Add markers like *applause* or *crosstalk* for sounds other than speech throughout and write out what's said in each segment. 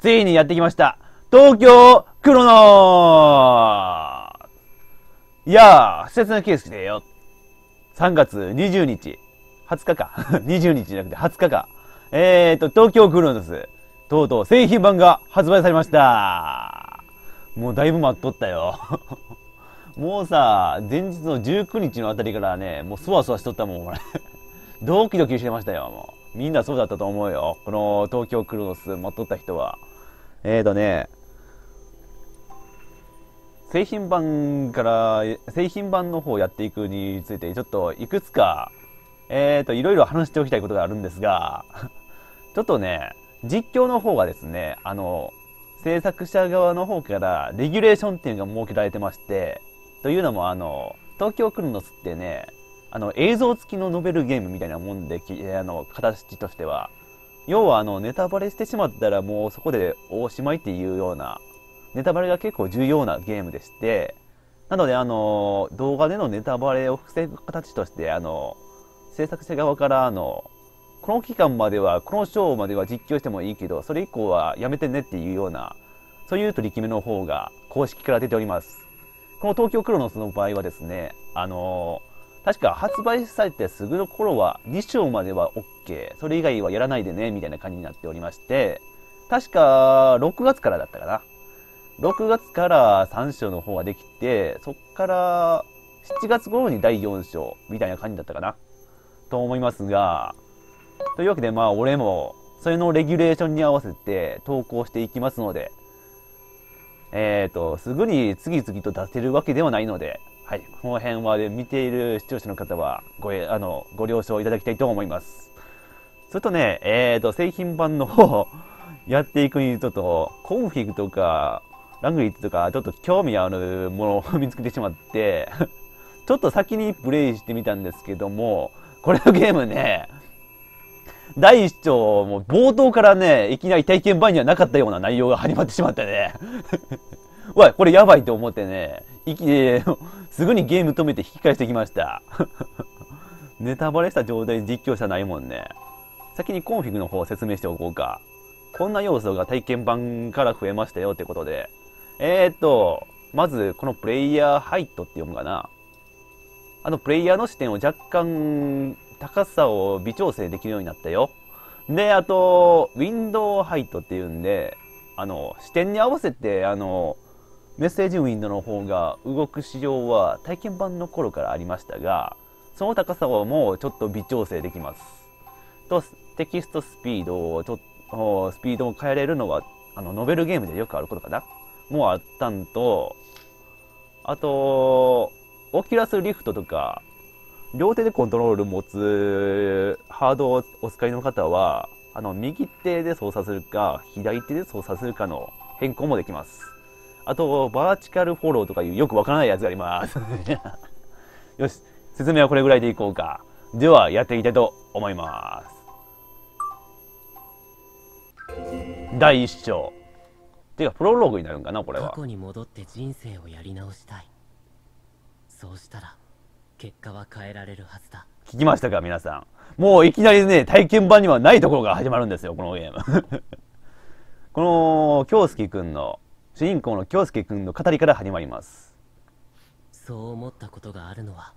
ついにやってきました。東京クロノいやあ、施設のケースよ。3月20日、20日か。20 *laughs* 日じゃなくて20日か。えーと、東京クロノス、とうとう製品版が発売されました。もうだいぶ待っとったよ。*laughs* もうさ、前日の19日のあたりからね、もうそわそわしとったもん、俺。ドキドキしてましたよ、もう。みんなそうだったと思うよ。この東京クロノス待っとった人は。えーとね、製品版から、製品版の方をやっていくについて、ちょっといくつか、えーと、いろいろ話しておきたいことがあるんですが、*laughs* ちょっとね、実況の方がですね、あの、制作者側の方からレギュレーションっていうのが設けられてまして、というのもあの、東京クルノスってね、あの、映像付きのノベルゲームみたいなもんで、あの、形としては、要はあのネタバレしてしまったらもうそこでおしまいっていうようなネタバレが結構重要なゲームでしてなのであの動画でのネタバレを防ぐ形としてあの制作者側からあのこの期間まではこのショーまでは実況してもいいけどそれ以降はやめてねっていうようなそういう取り決めの方が公式から出ておりますこの東京クロノスの場合はですねあの確か発売されてすぐの頃は2章までは OK、それ以外はやらないでね、みたいな感じになっておりまして、確か6月からだったかな。6月から3章の方ができて、そっから7月頃に第4章みたいな感じだったかな。と思いますが、というわけでまあ俺もそれのレギュレーションに合わせて投稿していきますので、えっ、ー、と、すぐに次々と出せるわけではないので、はい、この辺は、ね、見ている視聴者の方はごあのご了承いただきたいと思います。それとね、えーと、製品版の方やっていくにちょっとコンフィグとかラングリットとかちょっと興味あるものを見つけてしまって *laughs* ちょっと先にプレイしてみたんですけどもこれのゲームね第1章も冒頭からねいきなり体験版にはなかったような内容が始まってしまってねわい、これやばいと思ってね、いき、えー、*laughs* すぐにゲーム止めて引き返してきました。*laughs* ネタバレした状態で実況者ないもんね。先にコンフィグの方を説明しておこうか。こんな要素が体験版から増えましたよってことで。えー、っと、まずこのプレイヤーハイトって読むかな。あのプレイヤーの視点を若干高さを微調整できるようになったよ。で、あと、ウィンドウハイトっていうんで、あの、視点に合わせて、あの、メッセージウィンドの方が動く市場は体験版の頃からありましたが、その高さはもうちょっと微調整できます。と、テキストスピードをちょっスピードを変えれるのは、あの、ノベルゲームでよくあることかなもうあったんと、あと、オキュラスリフトとか、両手でコントロール持つハードをお使いの方は、あの、右手で操作するか、左手で操作するかの変更もできます。あと、バーチカルフォローとかいうよくわからないやつがあります。*laughs* よし、説明はこれぐらいでいこうか。では、やっていきたいと思います。第一章。ていうか、プロローグになるんかな、これは。過去に戻って人生をやり直したい。そうしたら、結果は変えられるはずだ。聞きましたか、皆さん。もういきなりね、体験版にはないところが始まるんですよ、このゲーム。*laughs* この、京介くんの主人公の京介んの語りから始まりますそう思ったことがあるのは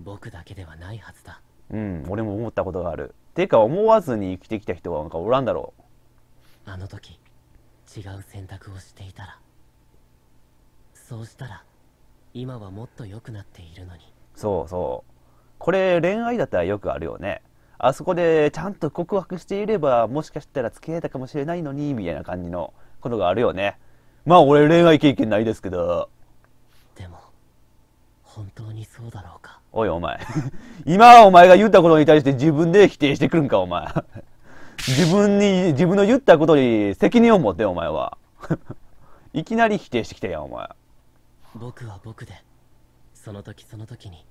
僕だけではないはずだうん俺も思ったことがあるてか思わずに生きてきた人はなんかおらんだろうあの時違う選択をしていたらそうしたら今はもっと良くなっているのにそうそうこれ恋愛だったらよくあるよねあそこでちゃんと告白していればもしかしたら付き合えたかもしれないのにみたいな感じのことがあるよねまあ俺恋愛経験ないですけど。でも、本当にそうだろうか。おいお前。*laughs* 今お前が言ったことに対して自分で否定してくるんかお前。自分に、自分の言ったことに責任を持ってお前は。*laughs* いきなり否定してきたやお前。僕は僕で、その時その時に、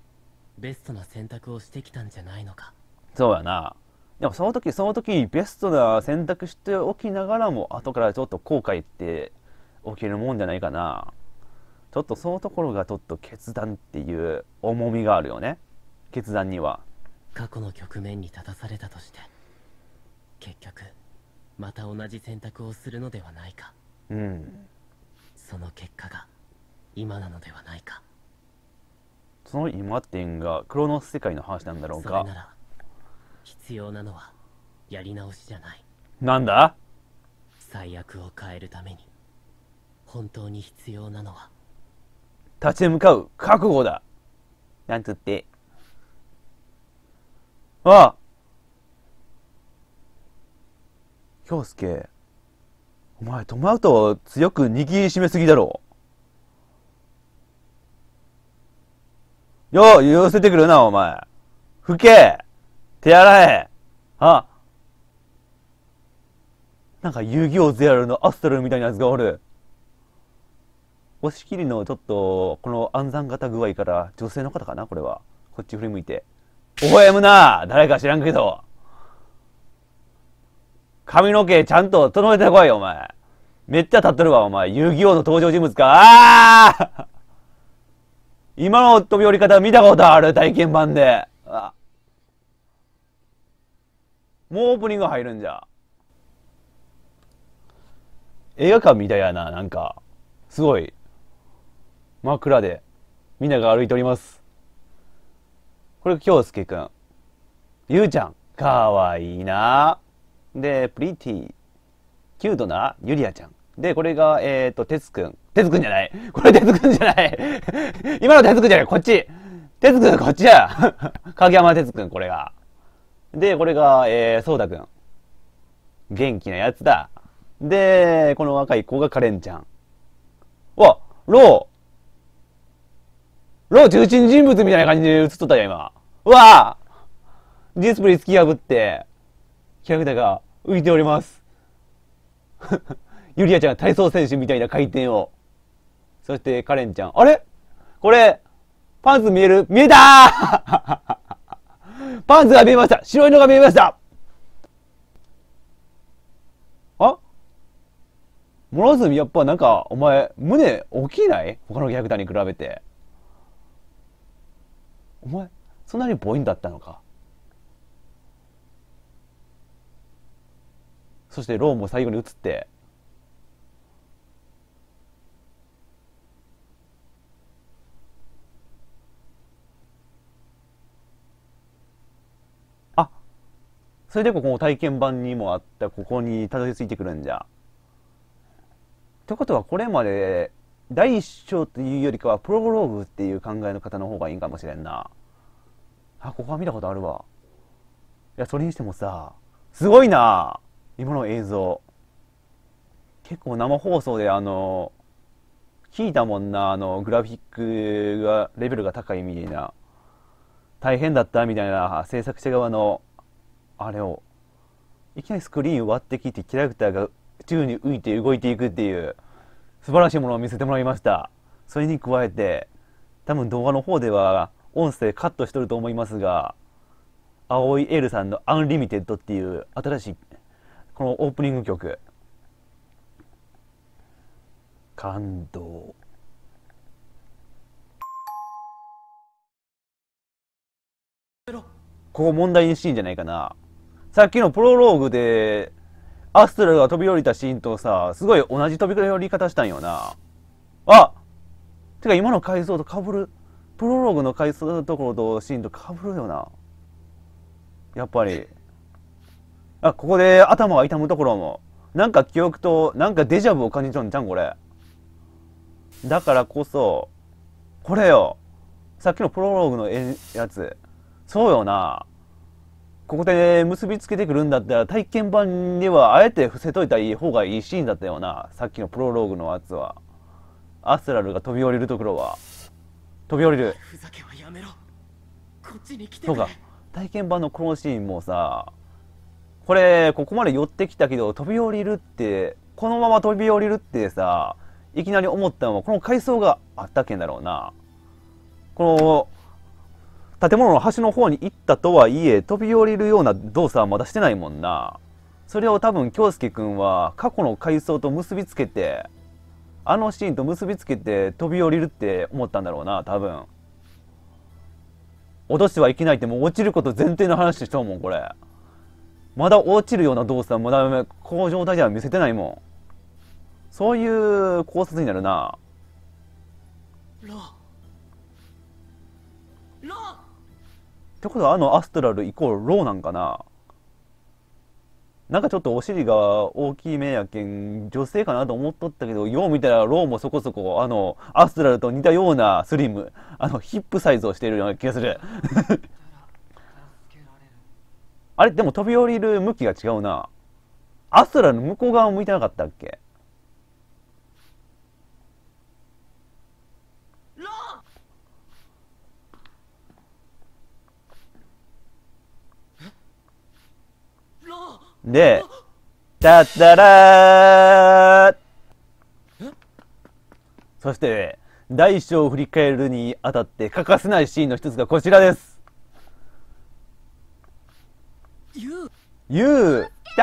ベストな選択をしてきたんじゃないのか。そうやな。でもその時その時ベストな選択しておきながらも後からちょっと後悔って起きるもんじゃないかなちょっとそのところがちょっと決断っていう重みがあるよね決断には過去の局面に立たされたとして結局また同じ選択をするのではないかうんその結果が今なのではないかその今点がクロノス世界の話なんだろうかそれなら必要なのはやり直しじゃないなんだ最悪を変えるために本当に必要なのは立ち向かう覚悟だなんつってあ京介お前トマトを強く握りしめすぎだろよう寄せてくるなお前拭け手洗えあなんか遊戯王ゼアルのアストロみたいなやつがおる。押し切りのちょっと、この暗算型具合から、女性の方かなこれは。こっち振り向いて。微笑むな誰か知らんけど。髪の毛ちゃんと整えてこいよ、お前。めっちゃ立っとるわ、お前。遊戯王の登場人物か。ああ今の飛び降り方見たことある、体験版で。あもうオープニング入るんじゃ。映画館みたいやな、なんか。すごい。枕でみんなが歩いておりますこれ京介くんゆうちゃんかわいいなでプリティキュートなゆりあちゃんでこれがえっ、ー、とてつくんてつくんじゃないこれてつくんじゃない今のてつくんじゃないこっちてつくんこっちだ *laughs* 影山てつくんこれがでこれがえー、そうたくん元気なやつだでこの若い子がカレンちゃんわローロー中心人物みたいな感じで映っとったじゃん、今。うわぁディスプレイ突き破って、キャラクターが浮いております。*laughs* ユリアちゃん体操選手みたいな回転を。そして、カレンちゃん。あれこれ、パンツ見える見えた *laughs* パンツが見えました白いのが見えましたあ諸角やっぱなんか、お前、胸大きいない他のキャラクターに比べて。お前そんなにボインだったのかそしてローンも最後に移ってあそれでここも体験版にもあったここにたどり着いてくるんじゃ。ってことはこれまで第1章というよりかはプロローグっていう考えの方の方がいいかもしれんなあここは見たことあるわいやそれにしてもさすごいな今の映像結構生放送であの聞いたもんなあのグラフィックがレベルが高いみたいな大変だったみたいな制作者側のあれをいきなりスクリーン割ってきてキャラクターが宙に浮いて動いていくっていう素晴らしいものを見せてもらいました。それに加えて、多分動画の方では音声カットしとると思いますが、青いエールさんのアンリミテッドっていう新しいこのオープニング曲。感動。ここ問題にしいんじゃないかな。さっきのプロローグでアストラが飛び降りたシーンとさ、すごい同じ飛び降り方したんよな。あてか今の回想とかぶる。プロローグの回想のところとシーンとかぶるよな。やっぱり。あ、ここで頭が痛むところも。なんか記憶と、なんかデジャブを感じちゃうんじゃん、これ。だからこそ、これよ。さっきのプロローグのやつ。そうよな。ここで結びつけてくるんだったら体験版ではあえて伏せといた方がいいシーンだったよなさっきのプロローグのやつはアスラルが飛び降りるところは飛び降りるふざけはやめろこっちに来てそうか体験版のこのシーンもさこれここまで寄ってきたけど飛び降りるってこのまま飛び降りるってさいきなり思ったのはこの階層があったけんだろうなこの建物の端の方に行ったとはいえ飛び降りるような動作はまだしてないもんなそれを多分京介君は過去の回想と結びつけてあのシーンと結びつけて飛び降りるって思ったんだろうな多分落としてはいけないってもう落ちること前提の話でしょもんこれまだ落ちるような動作はまだ工場態では見せてないもんそういう考察になるなロってことはあのアストラルイコールローなんかななんかちょっとお尻が大きい目やけん女性かなと思っとったけどよう見たらローもそこそこあのアストラルと似たようなスリムあのヒップサイズをしているような気がするあれでも飛び降りる向きが違うなアストラルの向こう側を向いてなかったっけで、たったらそして、大小を振り返るにあたって欠かせないシーンの一つがこちらです。ゆう、ゆう、き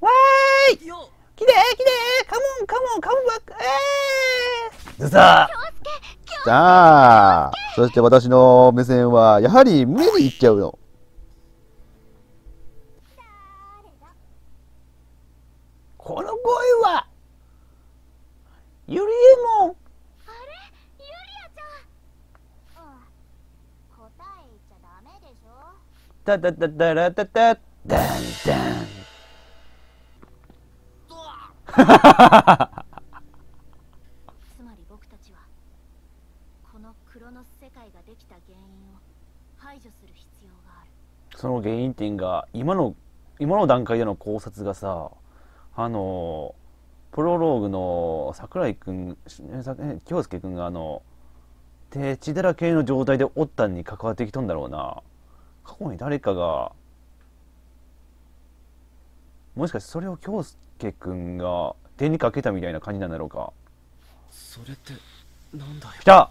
わーいきてきてカモンカモンカモンバックえーずささあそして私の目線はやはり目にいっちゃうよタタタタラタタダンダンつまり僕たちはこのクロノス世界ができた原因を排除する必要があるその原因点が今の今の段階での考察がさあのプロローグの桜井君京介君があの手血だらけの状態でおったんに関わってきたんだろうな過去に誰かがもしかしてそれを京介君が手にかけたみたいな感じなんだろうかそれってなんだよ来た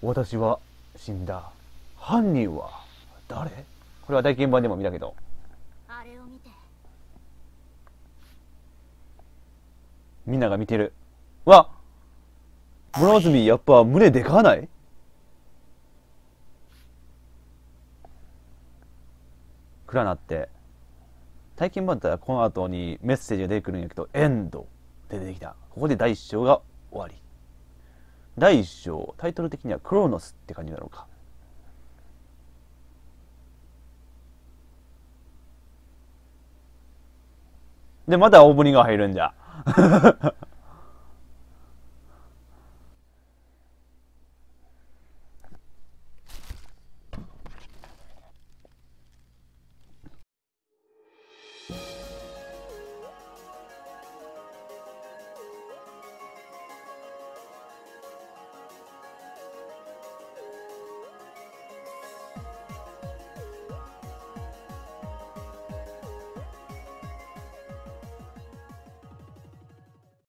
私は死んだ犯人は誰これは体験版でも見たけどあれを見てみんなが見てるわ村結やっぱ胸でかないクラナって体験版だったらこの後にメッセージが出てくるんやけどエンドで出てきたここで第1章が終わり第1章タイトル的にはクロノスって感じだろうかでまだオープニングが入るんじゃ